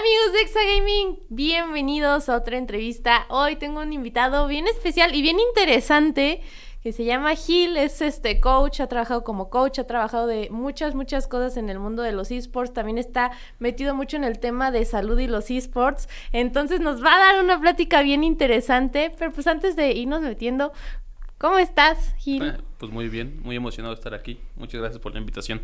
Amigos de Exagaming, bienvenidos a otra entrevista. Hoy tengo un invitado bien especial y bien interesante que se llama Gil, es este coach, ha trabajado como coach, ha trabajado de muchas, muchas cosas en el mundo de los esports, también está metido mucho en el tema de salud y los esports, entonces nos va a dar una plática bien interesante, pero pues antes de irnos metiendo, ¿cómo estás, Gil? Eh, pues muy bien, muy emocionado de estar aquí, muchas gracias por la invitación.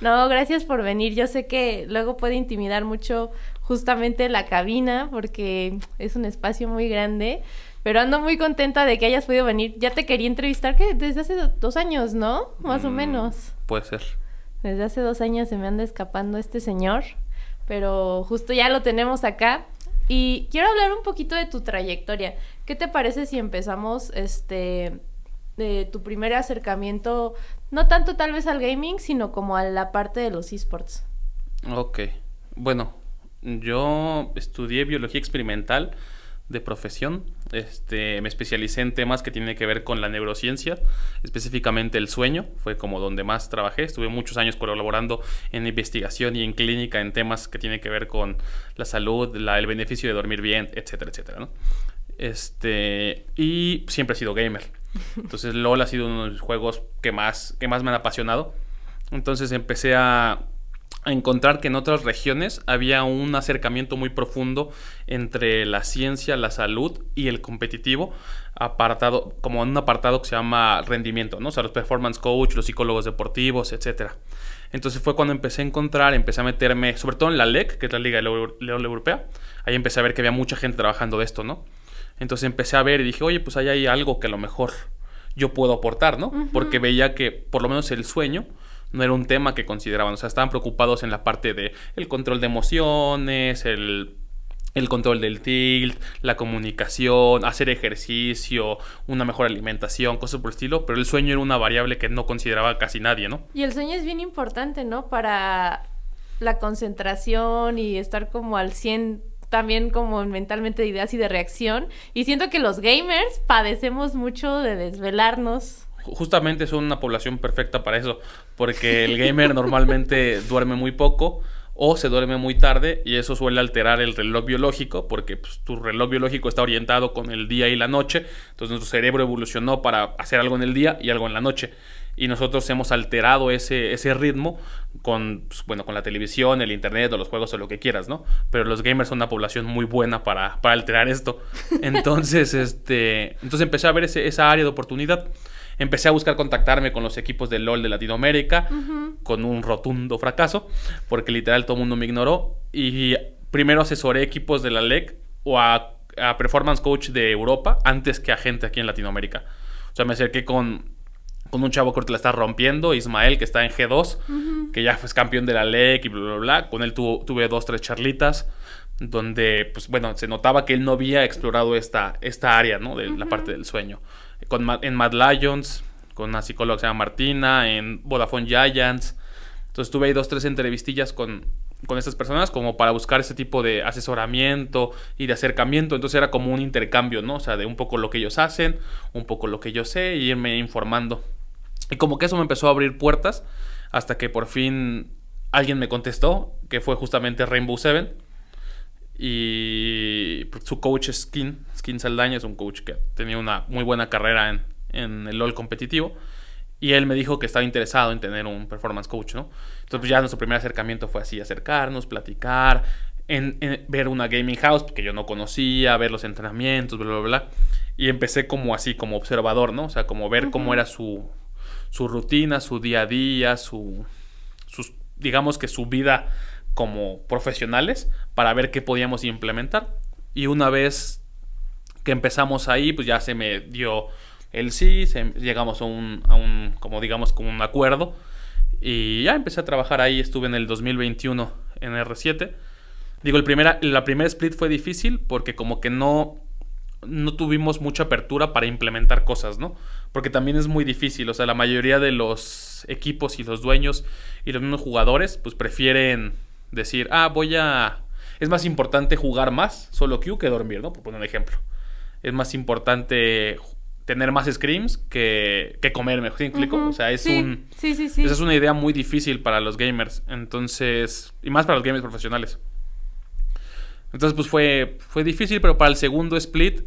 No, gracias por venir. Yo sé que luego puede intimidar mucho justamente la cabina porque es un espacio muy grande. Pero ando muy contenta de que hayas podido venir. Ya te quería entrevistar que desde hace dos años, ¿no? Más o mm, menos. Puede ser. Desde hace dos años se me anda escapando este señor, pero justo ya lo tenemos acá. Y quiero hablar un poquito de tu trayectoria. ¿Qué te parece si empezamos este de tu primer acercamiento, no tanto tal vez al gaming, sino como a la parte de los esports? Ok. Bueno, yo estudié biología experimental de profesión. Este, me especialicé en temas que tienen que ver con la neurociencia, específicamente el sueño, fue como donde más trabajé. Estuve muchos años colaborando en investigación y en clínica en temas que tienen que ver con la salud, el beneficio de dormir bien, etcétera, etcétera. Este, y siempre he sido gamer. Entonces LOL ha sido uno de los juegos que más, que más me han apasionado. Entonces empecé a encontrar que en otras regiones había un acercamiento muy profundo entre la ciencia, la salud y el competitivo, apartado, como en un apartado que se llama rendimiento, ¿no? O sea, los performance coach, los psicólogos deportivos, etcétera. Entonces fue cuando empecé a encontrar, empecé a meterme, sobre todo en la LEC, que es la Liga León Europea, ahí empecé a ver que había mucha gente trabajando de esto, ¿no? Entonces empecé a ver y dije, oye, pues ahí hay algo que a lo mejor yo puedo aportar, ¿no? Porque veía que por lo menos el sueño no era un tema que consideraban. O sea, estaban preocupados en la parte de el control de emociones, el el control del tilt, la comunicación, hacer ejercicio, una mejor alimentación, cosas por el estilo, pero el sueño era una variable que no consideraba casi nadie, ¿no? Y el sueño es bien importante, ¿no? Para la concentración y estar como al 100 también como mentalmente de ideas y de reacción. Y siento que los gamers padecemos mucho de desvelarnos justamente son una población perfecta para eso, porque el gamer normalmente duerme muy poco o se duerme muy tarde y eso suele alterar el reloj biológico porque pues, tu reloj biológico está orientado con el día y la noche, entonces nuestro cerebro evolucionó para hacer algo en el día y algo en la noche y nosotros hemos alterado ese, ese ritmo con, pues, bueno, con la televisión, el internet o los juegos o lo que quieras, ¿no? Pero los gamers son una población muy buena para, alterar esto. Entonces, este, entonces empecé a ver esa área de oportunidad. Empecé a buscar contactarme con los equipos de LOL de Latinoamérica, con un rotundo fracaso, porque literal todo el mundo me ignoró. Y primero asesoré equipos de la LEC o a, performance coach de Europa antes que a gente aquí en Latinoamérica. O sea, me acerqué con con un chavo que ahorita la está rompiendo, Ismael, que está en G2, que ya fue campeón de la LEC y bla, bla, bla. Con él tuve dos, tres charlitas, donde, pues bueno, se notaba que él no había explorado esta, esta área, ¿no? De la parte del sueño con, en Mad Lions, con una psicóloga que se llama Martina, en Vodafone Giants. Entonces tuve ahí dos, tres entrevistillas con, con estas personas como para buscar ese tipo de asesoramiento y de acercamiento. Entonces era como un intercambio, ¿no? O sea, de un poco lo que ellos hacen, un poco lo que yo sé y irme informando. Y como que eso me empezó a abrir puertas hasta que por fin alguien me contestó, que fue justamente Rainbow Seven y pues, su coach es Skin, Skin Saldaña, es un coach que tenía una muy buena carrera en, el LOL competitivo. Y él me dijo que estaba interesado en tener un performance coach, ¿no? Entonces, pues, ya nuestro primer acercamiento fue así, acercarnos, platicar, en, ver una gaming house que yo no conocía, ver los entrenamientos, bla, bla, bla. Y empecé como así, como observador, ¿no? O sea, como ver cómo era su, rutina, su día a día, su, sus, digamos que su vida como profesionales para ver qué podíamos implementar. Y una vez que empezamos ahí, pues ya se me dio el sí, llegamos a un, a un, como digamos, como un acuerdo. Y ya empecé a trabajar ahí, estuve en el 2021 en R7. Digo, el primera, la primera split fue difícil porque como que no, no tuvimos mucha apertura para implementar cosas, ¿no? Porque también es muy difícil, o sea, la mayoría de los equipos y los dueños y los mismos jugadores pues prefieren decir, ah, voy a... Es más importante jugar más solo Q que dormir, ¿no? Por poner un ejemplo. Es más importante tener más screams que, que comerme, ¿sí? explico? O sea, es un... Esa es una idea muy difícil para los gamers. Entonces... Y más para los gamers profesionales. Entonces, pues fue, fue difícil, pero para el segundo split,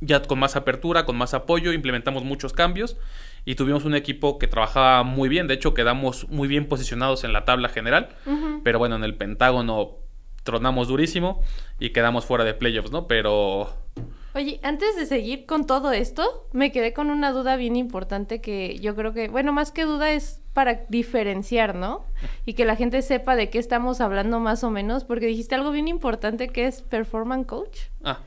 ya con más apertura, con más apoyo, implementamos muchos cambios y tuvimos un equipo que trabajaba muy bien. De hecho, quedamos muy bien posicionados en la tabla general. Pero bueno, en el Pentágono tronamos durísimo y quedamos fuera de playoffs, ¿no? Pero... Oye, antes de seguir con todo esto, me quedé con una duda bien importante que yo creo que, bueno, más que duda es para diferenciar, ¿no? Y que la gente sepa de qué estamos hablando más o menos, porque dijiste algo bien importante que es performance coach. Ah.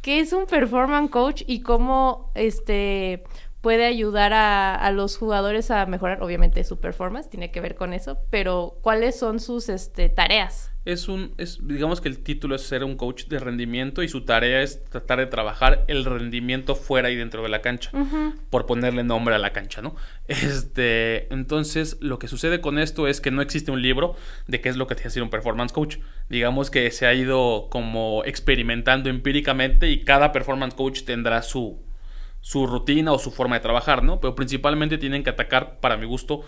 ¿Qué es un performance coach y cómo, este, puede ayudar a, los jugadores a mejorar, obviamente su performance, tiene que ver con eso, pero ¿cuáles son sus este, tareas? Es un, es, digamos que el título es ser un coach de rendimiento y su tarea es tratar de trabajar el rendimiento fuera y dentro de la cancha, por ponerle nombre a la cancha, ¿no? Este, entonces, lo que sucede con esto es que no existe un libro de qué es lo que tiene que ser un performance coach. Digamos que se ha ido como experimentando empíricamente y cada performance coach tendrá su, su rutina o su forma de trabajar, ¿no? Pero principalmente tienen que atacar, para mi gusto,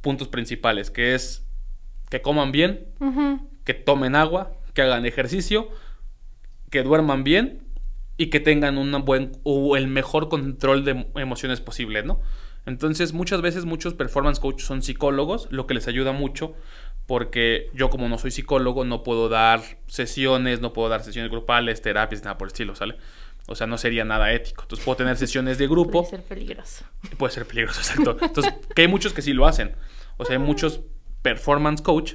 puntos principales, que es que coman bien, que tomen agua, que hagan ejercicio, que duerman bien y que tengan un buen o el mejor control de emociones posible, ¿no? Entonces, muchas veces muchos performance coaches son psicólogos, lo que les ayuda mucho porque yo como no soy psicólogo no puedo dar sesiones, no puedo dar sesiones grupales, terapias, nada por el estilo, ¿sale? O sea, no sería nada ético. Entonces puedo tener sesiones de grupo. Puede ser peligroso. Puede ser peligroso, exacto. Entonces, que hay muchos que sí lo hacen. O sea, hay muchos performance coach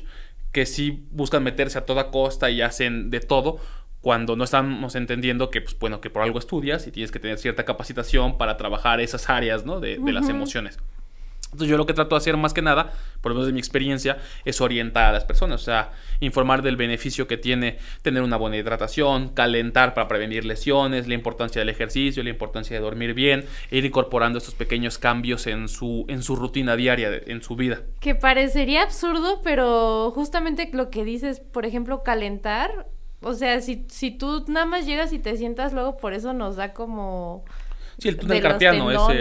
que sí buscan meterse a toda costa y hacen de todo cuando no estamos entendiendo que, pues bueno, que por algo estudias y tienes que tener cierta capacitación para trabajar esas áreas, ¿no? De, las emociones. Entonces yo lo que trato de hacer más que nada, por lo menos de mi experiencia, es orientar a las personas, o sea, informar del beneficio que tiene tener una buena hidratación, calentar para prevenir lesiones, la importancia del ejercicio, la importancia de dormir bien, e ir incorporando estos pequeños cambios en su, en su rutina diaria, en su vida. Que parecería absurdo, pero justamente lo que dices, por ejemplo, calentar, o sea, si, si tú nada más llegas y te sientas luego, por eso nos da como... Sí, el túnel carpiano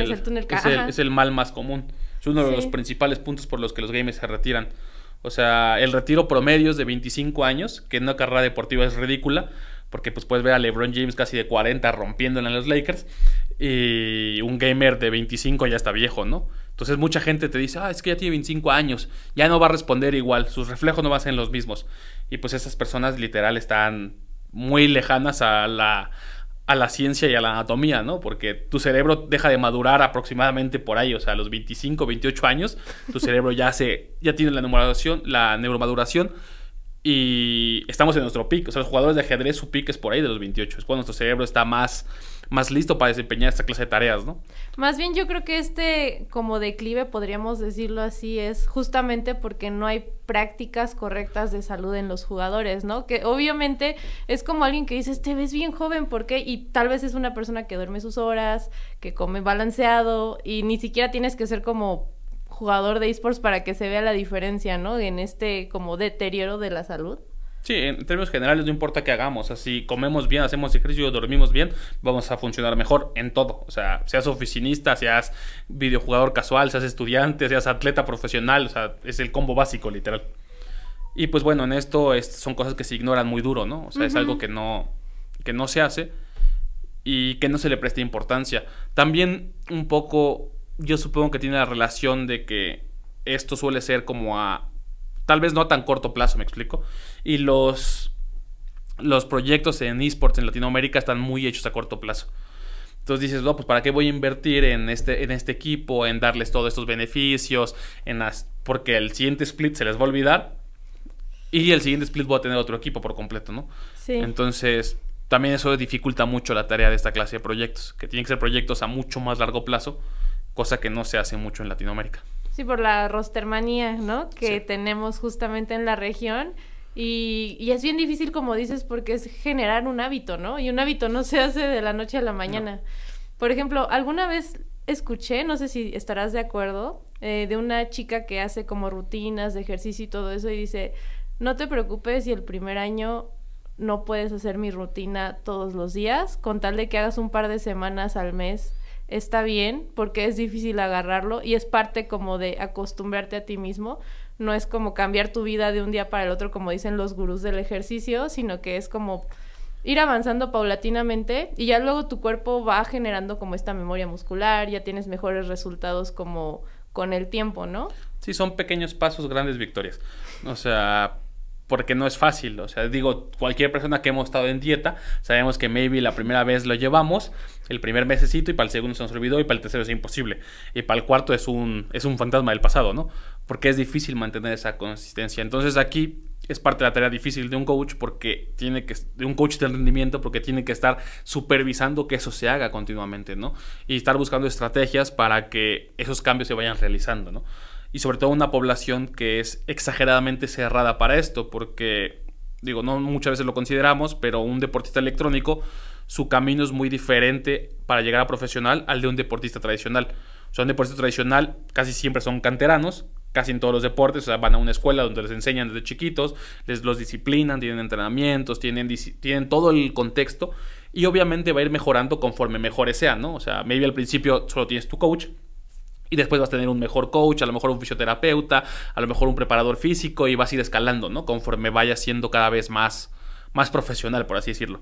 es el mal más común. Es uno de los principales puntos por los que los gamers se retiran. O sea, el retiro promedio es de 25 años, que en una carrera deportiva es ridícula, porque pues puedes ver a LeBron James casi de 40 rompiéndola en los Lakers, y un gamer de 25 ya está viejo, ¿no? Entonces mucha gente te dice, ah, es que ya tiene 25 años, ya no va a responder igual, sus reflejos no van a ser los mismos. Y pues esas personas literal están muy lejanas a la a la ciencia y a la anatomía, ¿no? Porque tu cerebro deja de madurar aproximadamente por ahí, o sea, a los 25, 28 años, tu cerebro ya se ya tiene la neuromaduración, la neuromaduración y estamos en nuestro pico, o sea, los jugadores de ajedrez su pico es por ahí de los 28, es cuando nuestro cerebro está más más listo para desempeñar esta clase de tareas, ¿no? Más bien yo creo que este como declive, podríamos decirlo así, es justamente porque no hay prácticas correctas de salud en los jugadores, ¿no? Que obviamente es como alguien que dice te ves bien joven, ¿por qué? Y tal vez es una persona que duerme sus horas, que come balanceado y ni siquiera tienes que ser como jugador de esports para que se vea la diferencia, ¿no? En este como deterioro de la salud. Sí, en términos generales no importa qué hagamos, o si comemos bien, hacemos ejercicio, dormimos bien, vamos a funcionar mejor en todo. O sea, seas oficinista, seas videojugador casual, seas estudiante, seas atleta profesional, o sea, es el combo básico literal. Y pues bueno, en esto son cosas que se ignoran muy duro, ¿no? O sea, es algo que no, que no se hace y que no se le presta importancia. También un poco, yo supongo que tiene la relación de que esto suele ser como a tal vez no a tan corto plazo, me explico. Y los, los proyectos en esports en Latinoamérica están muy hechos a corto plazo. Entonces dices, no, pues ¿para qué voy a invertir en este, en este equipo, en darles todos estos beneficios, en las, porque el siguiente split se les va a olvidar y el siguiente split voy a tener otro equipo por completo, ¿no? Sí. Entonces, también eso dificulta mucho la tarea de esta clase de proyectos, que tienen que ser proyectos a mucho más largo plazo, cosa que no se hace mucho en Latinoamérica. Sí, por la rostermanía, ¿no? Que tenemos justamente en la región. Y, es bien difícil, como dices, porque es generar un hábito, ¿no? Y un hábito no se hace de la noche a la mañana. Por ejemplo, alguna vez escuché, no sé si estarás de acuerdo, eh, de una chica que hace como rutinas de ejercicio y todo eso y dice, no te preocupes si el primer año no puedes hacer mi rutina todos los días, con tal de que hagas un par de semanas al mes está bien porque es difícil agarrarlo y es parte como de acostumbrarte a ti mismo. No es como cambiar tu vida de un día para el otro como dicen los gurús del ejercicio, sino que es como ir avanzando paulatinamente y ya luego tu cuerpo va generando como esta memoria muscular, ya tienes mejores resultados como con el tiempo, ¿no? Sí, son pequeños pasos, grandes victorias. O sea, porque no es fácil. O sea, digo, cualquier persona que hemos estado en dieta, sabemos que maybe la primera vez lo llevamos, el primer mesecito, y para el segundo se nos olvidó, y para el tercero es imposible. Y para el cuarto es un, es un fantasma del pasado, ¿no? Porque es difícil mantener esa consistencia. Entonces aquí es parte de la tarea difícil de un coach porque tiene que de un coach de rendimiento porque tiene que estar supervisando que eso se haga continuamente, ¿no? Y estar buscando estrategias para que esos cambios se vayan realizando, ¿no? y sobre todo una población que es exageradamente cerrada para esto, porque, digo, no muchas veces lo consideramos, pero un deportista electrónico, su camino es muy diferente para llegar a profesional al de un deportista tradicional. O sea, un deportista tradicional casi siempre son canteranos, casi en todos los deportes, o sea, van a una escuela donde les enseñan desde chiquitos, les los disciplinan, tienen entrenamientos, tienen, tienen todo el contexto y obviamente va a ir mejorando conforme mejores sean, ¿no? O sea, maybe al principio solo tienes tu coach, y después vas a tener un mejor coach, a lo mejor un fisioterapeuta, a lo mejor un preparador físico y vas a ir escalando, ¿no? Conforme vaya siendo cada vez más, más profesional, por así decirlo.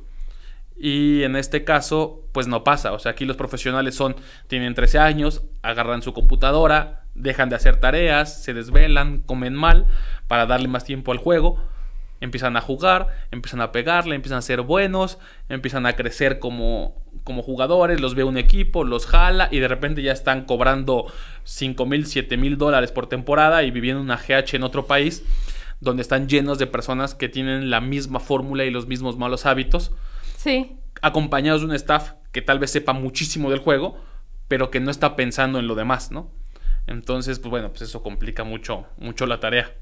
Y en este caso, pues no pasa. O sea, aquí los profesionales son, tienen 13 años, agarran su computadora, dejan de hacer tareas, se desvelan, comen mal para darle más tiempo al juego empiezan a jugar, empiezan a pegarle, empiezan a ser buenos, empiezan a crecer como, como jugadores, los ve un equipo, los jala y de repente ya están cobrando cinco mil, siete mil dólares por temporada y viviendo una GH en otro país donde están llenos de personas que tienen la misma fórmula y los mismos malos hábitos. Sí. Acompañados de un staff que tal vez sepa muchísimo del juego, pero que no está pensando en lo demás, ¿no? Entonces, pues bueno, pues eso complica mucho, mucho la tarea.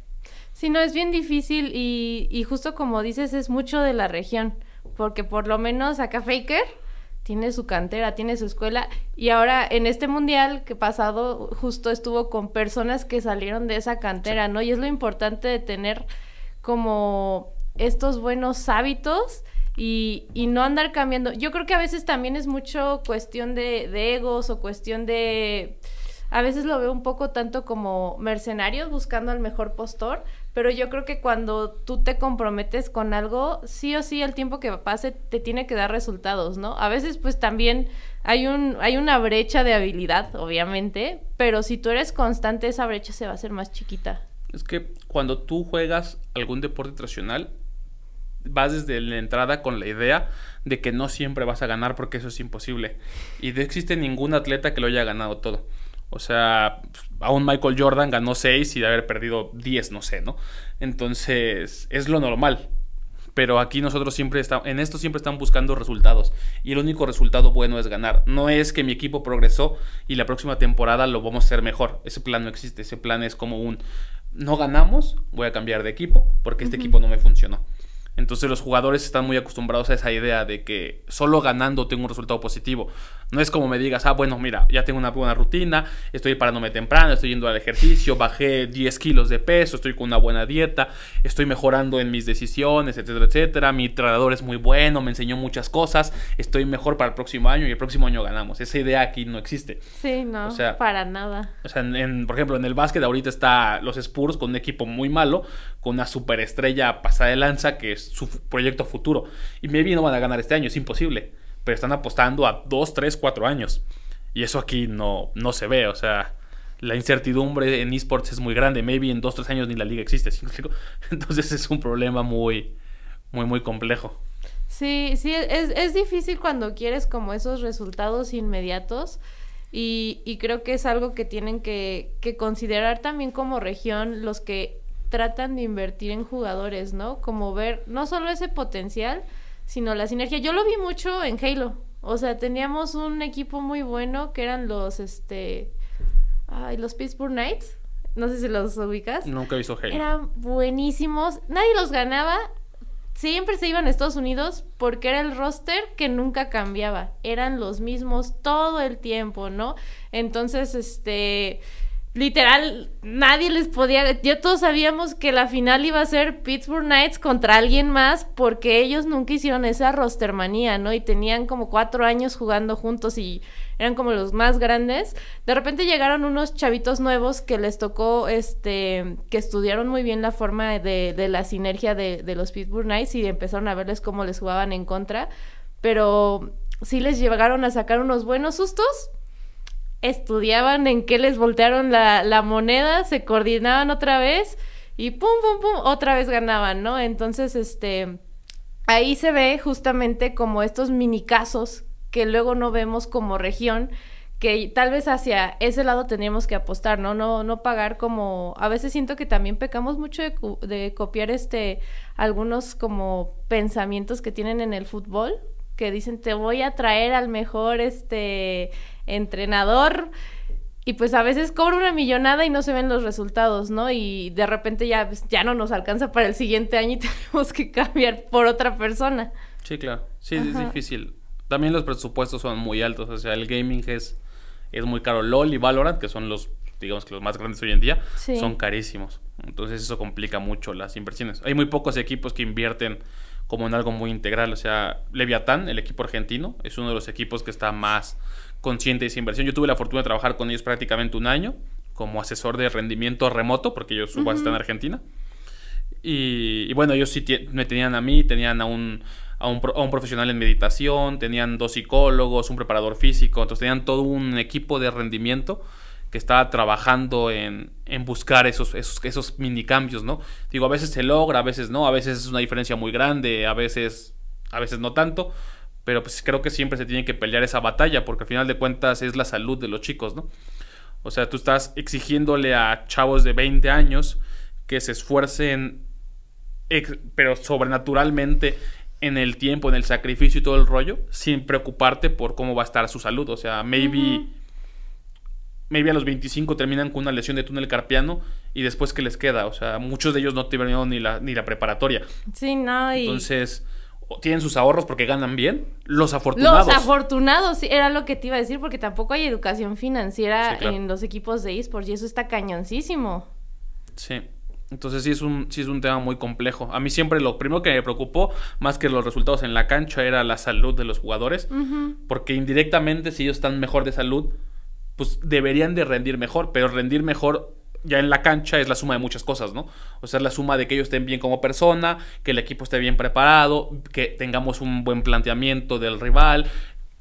Si no, es bien difícil y, justo como dices, es mucho de la región, porque por lo menos acá Faker tiene su cantera, tiene su escuela y ahora en este mundial que pasado justo estuvo con personas que salieron de esa cantera, ¿no? Y es lo importante de tener como estos buenos hábitos y, no andar cambiando. Yo creo que a veces también es mucho cuestión de, de egos o cuestión de... A veces lo veo un poco tanto como mercenarios buscando al mejor postor, pero yo creo que cuando tú te comprometes con algo, sí o sí el tiempo que pase te tiene que dar resultados, ¿no? A veces pues también hay, un, hay una brecha de habilidad, obviamente, pero si tú eres constante esa brecha se va a hacer más chiquita. Es que cuando tú juegas algún deporte tradicional, vas desde la entrada con la idea de que no siempre vas a ganar porque eso es imposible. Y no existe ningún atleta que lo haya ganado todo. O sea, aún Michael Jordan ganó 6 y de haber perdido 10, no sé, ¿no? Entonces, es lo normal. Pero aquí nosotros siempre estamos, en esto siempre están buscando resultados. Y el único resultado bueno es ganar. No es que mi equipo progresó y la próxima temporada lo vamos a hacer mejor. Ese plan no existe. Ese plan es como un, no ganamos, voy a cambiar de equipo porque este equipo no me funcionó. Entonces los jugadores están muy acostumbrados a esa idea de que solo ganando tengo un resultado positivo. No es como me digas, ah, bueno, mira, ya tengo una buena rutina, estoy parándome temprano, estoy yendo al ejercicio, bajé 10 kilos de peso, estoy con una buena dieta, estoy mejorando en mis decisiones, etcétera, etcétera. Mi entrenador es muy bueno, me enseñó muchas cosas, estoy mejor para el próximo año y el próximo año ganamos. Esa idea aquí no existe. Sí, no, sea, para nada. O sea, por ejemplo, en el básquet ahorita está los Spurs con un equipo muy malo, con una superestrella pasada de lanza que es su proyecto futuro. Y maybe no van a ganar este año, es imposible. Pero están apostando a 2, 3, 4 años. Y eso aquí no, no se ve, o sea, la incertidumbre en esports es muy grande. Maybe en 2, 3 años ni la liga existe. Entonces es un problema muy, muy, muy complejo. Sí, sí, es, difícil cuando quieres como esos resultados inmediatos. Y, creo que es algo que tienen que, que, considerar también como región los que tratan de invertir en jugadores, ¿no? Como ver no solo ese potencial, sino la sinergia. Yo lo vi mucho en Halo. O sea, teníamos un equipo muy bueno que eran los, este, ay, los Pittsburgh Knights. No sé si los ubicas. Nunca he visto Halo. Eran buenísimos. Nadie los ganaba. Siempre se iban a Estados Unidos porque era el roster que nunca cambiaba. Eran los mismos todo el tiempo, ¿no? Entonces, este literal nadie les podía, yo todos sabíamos que la final iba a ser Pittsburgh Knights contra alguien más porque ellos nunca hicieron esa rostermanía, ¿no? Y tenían como cuatro años jugando juntos y eran como los más grandes. De repente llegaron unos chavitos nuevos que les tocó, este, que estudiaron muy bien la forma de, de la sinergia de, de los Pittsburgh Knights y empezaron a verles cómo les jugaban en contra, pero sí les llegaron a sacar unos buenos sustos estudiaban en qué les voltearon la, moneda, se coordinaban otra vez y pum, pum, pum, otra vez ganaban, ¿no? Entonces, este, ahí se ve justamente como estos mini casos que luego no vemos como región, que tal vez hacia ese lado tendríamos que apostar, ¿no? No, no pagar como, a veces siento que también pecamos mucho de, de copiar este, algunos como pensamientos que tienen en el fútbol, que dicen te voy a traer al mejor este entrenador. Y pues a veces cobra una millonada y no se ven los resultados, ¿no? Y de repente ya, pues, ya no nos alcanza para el siguiente año y tenemos que cambiar por otra persona. Sí, claro. Sí, es difícil. También los presupuestos son muy altos. O sea, el gaming es, es muy caro. LOL y Valorant, que son los, digamos que los más grandes hoy en día, son carísimos. Entonces eso complica mucho las inversiones. Hay muy pocos equipos que invierten como en algo muy integral. O sea, Leviatán, el equipo argentino, es uno de los equipos que está más consciente y sin inversión. Yo tuve la fortuna de trabajar con ellos prácticamente un año como asesor de rendimiento remoto, porque yo subo en Argentina. Y, bueno, ellos sí me tenían a mí, tenían a un, profesional en meditación, tenían dos psicólogos, un preparador físico, entonces tenían todo un equipo de rendimiento que estaba trabajando en, buscar esos, esos, esos mini cambios, ¿no? Digo, a veces se logra, a veces no, a veces es una diferencia muy grande, a veces, a veces no tanto, pero pues creo que siempre se tiene que pelear esa batalla, porque al final de cuentas es la salud de los chicos, ¿no? O sea, tú estás exigiéndole a chavos de 20 años que se esfuercen, pero sobrenaturalmente en el tiempo, en el sacrificio y todo el rollo, sin preocuparte por cómo va a estar su salud. O sea, maybe, maybe a los 25 terminan con una lesión de túnel carpiano y después ¿qué les queda. O sea, muchos de ellos no tienen ni la, ni la preparatoria. Sí, no. Y... Entonces tienen sus ahorros porque ganan bien. Los afortunados. Los afortunados, era lo que te iba a decir, porque tampoco hay educación financiera en los equipos de esports y eso está cañoncísimo. Sí. Entonces sí es, un, sí es un tema muy complejo. A mí siempre lo primero que me preocupó, más que los resultados en la cancha, era la salud de los jugadores. Porque indirectamente, si ellos están mejor de salud, pues deberían de rendir mejor. Pero rendir mejor ya en la cancha es la suma de muchas cosas, ¿no? O sea, es la suma de que ellos estén bien como persona, que el equipo esté bien preparado, que tengamos un buen planteamiento del rival,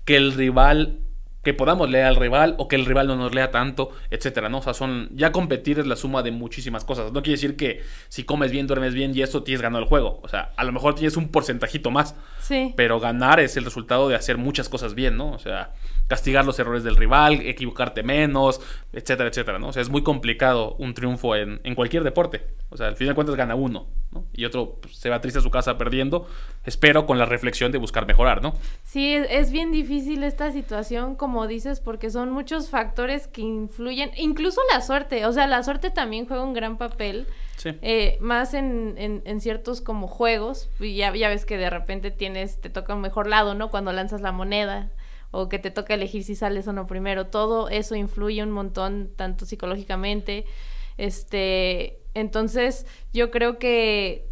que el rival que podamos leer al rival o que el rival no nos lea tanto, etcétera, ¿no? O sea, son ya competir es la suma de muchísimas cosas. No quiere decir que si comes bien, duermes bien y eso tienes ganado el juego. O sea, a lo mejor tienes un porcentajito más. Sí. Pero ganar es el resultado de hacer muchas cosas bien, ¿no? O sea, castigar los errores del rival, equivocarte menos, etcétera, etcétera, ¿no? O sea, es muy complicado un triunfo en, en cualquier deporte. O sea, al fin de cuentas gana uno. Y otro pues, se va triste a su casa perdiendo, espero con la reflexión de buscar mejorar, ¿no? Sí, es, bien difícil esta situación, como dices, porque son muchos factores que influyen, incluso la suerte, o sea, la suerte también juega un gran papel, eh, más en, ciertos como juegos, y ya, ya ves que de repente tienes, te toca un mejor lado, ¿no? Cuando lanzas la moneda o que te toca elegir si sales o no primero. Todo eso influye un montón, tanto psicológicamente, este, entonces, yo creo que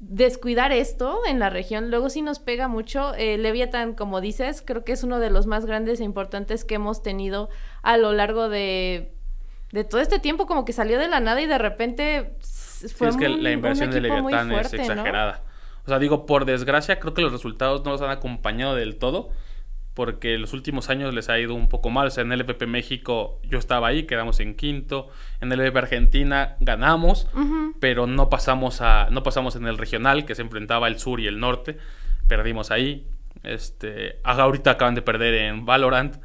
descuidar esto en la región luego sí nos pega mucho. Eh, Leviathan, como dices, creo que es uno de los más grandes e importantes que hemos tenido a lo largo de, todo este tiempo, como que salió de la nada y de repente fue es que la inversión de Leviatán es exagerada. O sea, digo, por desgracia, creo que los resultados no los han acompañado del todo porque los últimos años les ha ido un poco mal. O sea, en el México yo estaba ahí, quedamos en quinto. En el Argentina ganamos, pero no pasamos, a, no pasamos en el regional, que se enfrentaba el sur y el norte. Perdimos ahí. Este, ahorita acaban de perder en Valorant.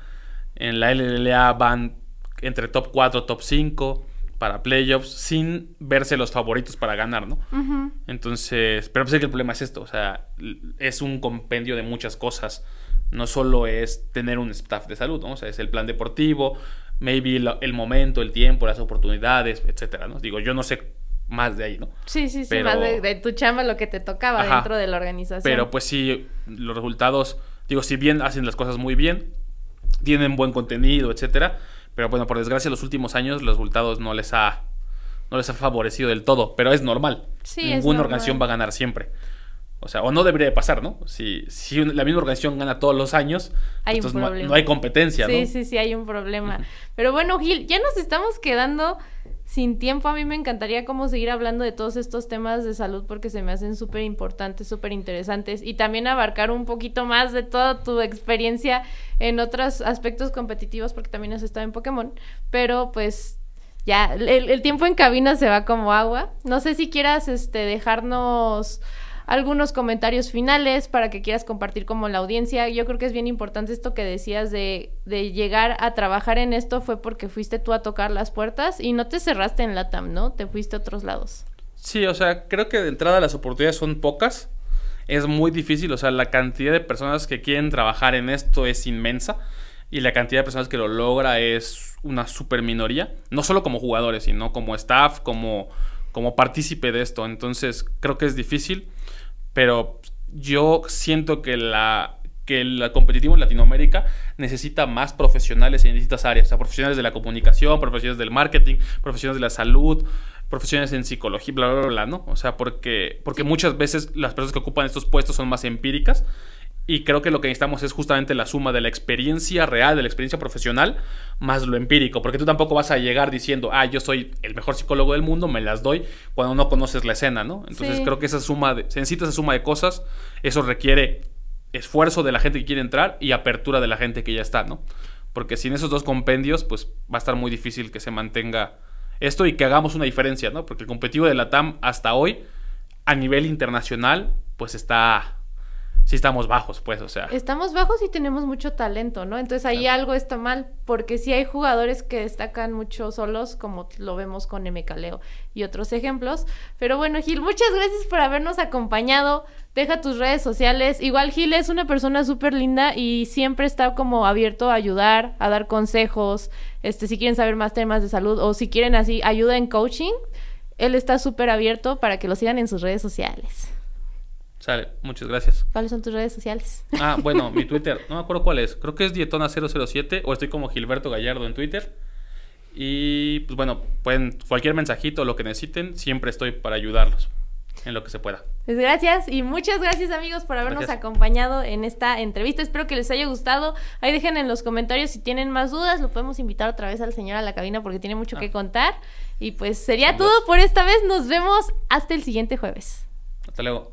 En la LLA van entre top 4, top 5 para playoffs sin verse los favoritos para ganar, ¿no? Entonces, pero sé pues que el problema es esto, o sea, es un compendio de muchas cosas no solo es tener un staff de salud, ¿no? O sea, es el plan deportivo, maybe el, momento, el tiempo, las oportunidades, etcétera, ¿no? Digo, yo no sé más de ahí, ¿no? Sí, sí, sí, más de, tu chamba, lo que te tocaba dentro de la organización. Pero pues sí, los resultados, digo, si bien hacen las cosas muy bien, tienen buen contenido, etcétera, pero bueno, por desgracia, los últimos años los resultados no les ha, no les ha favorecido del todo, pero es normal. Sí, Ninguna organización va a ganar siempre. O sea, o no debería pasar, ¿no? Si, si la misma organización gana todos los años, hay pues entonces no, hay competencia, ¿no? Sí, sí, sí, hay un problema. Pero bueno, Gil, ya nos estamos quedando sin tiempo. A mí me encantaría como seguir hablando de todos estos temas de salud porque se me hacen súper importantes, súper interesantes. Y también abarcar un poquito más de toda tu experiencia en otros aspectos competitivos porque también has estado en Pokémon. Pero pues ya, el, el tiempo en cabina se va como agua. No sé si quieras este, dejarnos algunos comentarios finales para que quieras compartir como la audiencia. Yo creo que es bien importante esto que decías de, llegar a trabajar en esto fue porque fuiste tú a tocar las puertas y no te cerraste en la TAM, ¿no? Te fuiste a otros lados. Sí, o sea, creo que de entrada las oportunidades son pocas. Es muy difícil, o sea, la cantidad de personas que quieren trabajar en esto es inmensa y la cantidad de personas que lo logra es una super minoría, no solo como jugadores, sino como staff, como como partícipe de esto. Entonces creo que es difícil, pero yo siento que la que el competitivo en Latinoamérica necesita más profesionales en distintas áreas, o sea, profesionales de la comunicación, profesionales del marketing, profesionales de la salud, profesionales en psicología, bla, bla, bla, bla ¿no? O sea, porque, porque muchas veces las personas que ocupan estos puestos son más empíricas y creo que lo que necesitamos es justamente la suma de la experiencia real, de la experiencia profesional, más lo empírico, porque tú tampoco vas a llegar diciendo, ah, yo soy el mejor psicólogo del mundo, me las doy, cuando no conoces la escena, ¿no? Entonces creo que esa suma, de, se necesita esa suma de cosas, eso requiere esfuerzo de la gente que quiere entrar y apertura de la gente que ya está, ¿no? Porque sin esos dos compendios, pues va a estar muy difícil que se mantenga esto y que hagamos una diferencia, ¿no? Porque el competitivo de la TAM hasta hoy, a nivel internacional, pues está si estamos bajos, pues, o sea. Estamos bajos y tenemos mucho talento, ¿no? Entonces ahí algo está mal, porque sí hay jugadores que destacan mucho solos, como lo vemos con Caleo y otros ejemplos. Pero bueno, Gil, muchas gracias por habernos acompañado. Deja tus redes sociales. Igual Gil es una persona súper linda y siempre está como abierto a ayudar, a dar consejos. Este, si quieren saber más temas de salud o si quieren así ayuda en coaching, él está súper abierto para que lo sigan en sus redes sociales. Sale, muchas gracias. ¿Cuáles son tus redes sociales? Ah, bueno, mi Twitter, no me acuerdo cuál es. Creo que es Dietona007 o estoy como Gilberto Gallardo en Twitter. Y pues bueno, pueden cualquier mensajito, lo que necesiten, siempre estoy para ayudarlos en lo que se pueda. Pues gracias y muchas gracias amigos por habernos acompañado en esta entrevista. Espero que les haya gustado. Ahí dejen en los comentarios si tienen más dudas. Lo podemos invitar otra vez al señor a la cabina porque tiene mucho que ah. contar. Y pues sería todo por esta vez. Nos vemos hasta el siguiente jueves. Hasta luego.